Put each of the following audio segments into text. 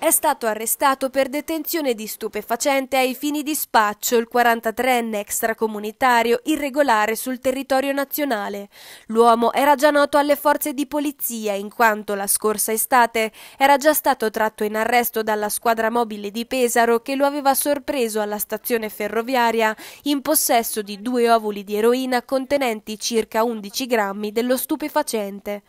È stato arrestato per detenzione di stupefacente ai fini di spaccio il 43enne extracomunitario irregolare sul territorio nazionale. L'uomo era già noto alle forze di polizia in quanto la scorsa estate era già stato tratto in arresto dalla squadra mobile di Pesaro che lo aveva sorpreso alla stazione ferroviaria in possesso di due ovuli di eroina contenenti circa 11 grammi dello stupefacente.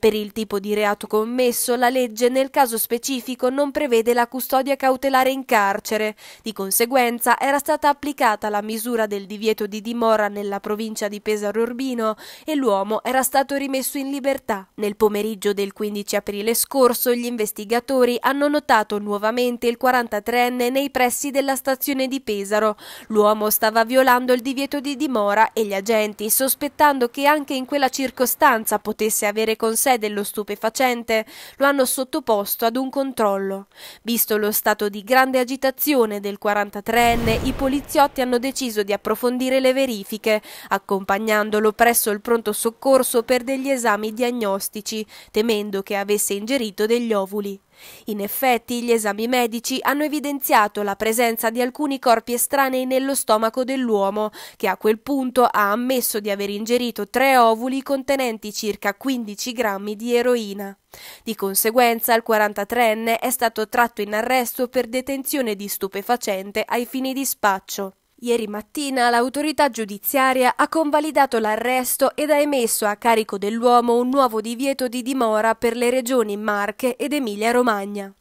Per il tipo di reato commesso la legge nel caso specifico non prevede la custodia cautelare in carcere. Di conseguenza era stata applicata la misura del divieto di dimora nella provincia di Pesaro Urbino e l'uomo era stato rimesso in libertà. Nel pomeriggio del 15 aprile scorso gli investigatori hanno notato nuovamente il 43enne nei pressi della stazione di Pesaro. L'uomo stava violando il divieto di dimora e gli agenti, sospettando che anche in quella circostanza potesse avere con sé dello stupefacente, lo hanno sottoposto ad un controllo. Visto lo stato di grande agitazione del 43enne, i poliziotti hanno deciso di approfondire le verifiche, accompagnandolo presso il pronto soccorso per degli esami diagnostici, temendo che avesse ingerito degli ovuli. In effetti, gli esami medici hanno evidenziato la presenza di alcuni corpi estranei nello stomaco dell'uomo, che a quel punto ha ammesso di aver ingerito tre ovuli contenenti circa 15 grammi di eroina. Di conseguenza, il 43enne è stato tratto in arresto per detenzione di stupefacente ai fini di spaccio. Ieri mattina l'autorità giudiziaria ha convalidato l'arresto ed ha emesso a carico dell'uomo un nuovo divieto di dimora per le regioni Marche ed Emilia-Romagna.